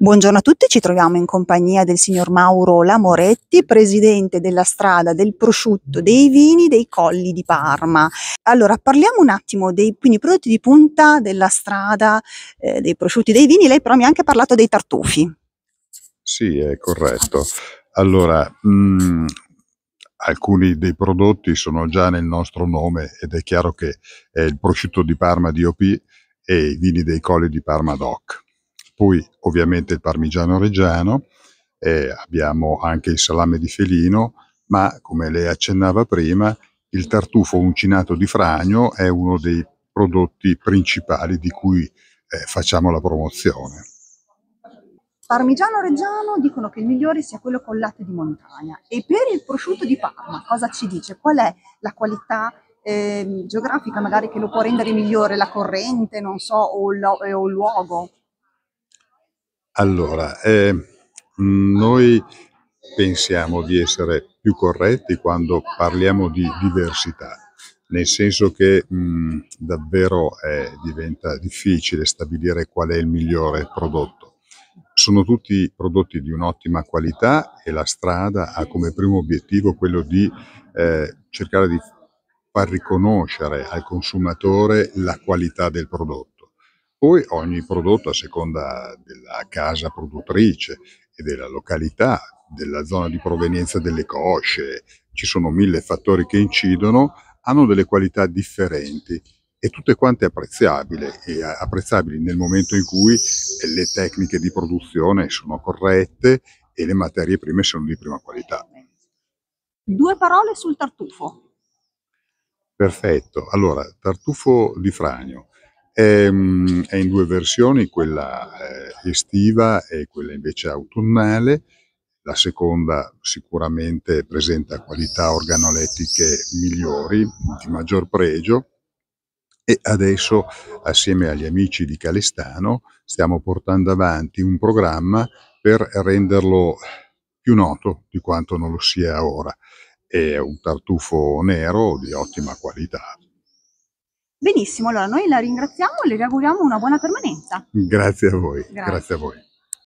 Buongiorno a tutti, ci troviamo in compagnia del signor Mauro Lamoretti, presidente della strada del prosciutto, dei vini, dei colli di Parma. Allora, parliamo un attimo dei quindi, prodotti di punta della strada, eh, dei prosciutti, dei vini. Lei però mi ha anche parlato dei tartufi. Sì, è corretto. Allora, mh, mm, alcuni dei prodotti sono già nel nostro nome ed è chiaro che è il prosciutto di Parma DOP e i vini dei colli di Parma DOC. Poi ovviamente il parmigiano reggiano, eh, abbiamo anche il salame di felino, ma come lei accennava prima, il tartufo uncinato di fragno è uno dei prodotti principali di cui eh, facciamo la promozione. Parmigiano reggiano dicono che il migliore sia quello con latte di montagna e per il prosciutto di Parma cosa ci dice? Qual è la qualità eh, geografica magari che lo può rendere migliore, la corrente, non so, o, il, eh, o il luogo? Allora, eh, noi pensiamo di essere più corretti quando parliamo di diversità, nel senso che mh, mm, davvero è, eh, diventa difficile stabilire qual è il migliore prodotto. Sono tutti prodotti di un'ottima qualità e la strada ha come primo obiettivo quello di eh, cercare di far riconoscere al consumatore la qualità del prodotto poi ogni prodotto a seconda della casa produttrice e della località, della zona di provenienza delle cosce, ci sono mille fattori che incidono, hanno delle qualità differenti e tutte quante apprezzabili, e apprezzabili nel momento in cui le tecniche di produzione sono corrette e le materie prime sono di prima qualità. Due parole sul tartufo. Perfetto, allora tartufo di Franio. Ehm, è in due versioni, quella eh, estiva e quella invece autunnale. La seconda sicuramente presenta qualità organolettiche migliori, di maggior pregio, e adesso assieme agli amici di Calestano stiamo portando avanti un programma per renderlo più noto di quanto non lo sia ora. È un tartufo nero di ottima qualità, Benissimo, allora noi la ringraziamo e le auguriamo una buona permanenza. Grazie a voi. Grazie, grazie a voi.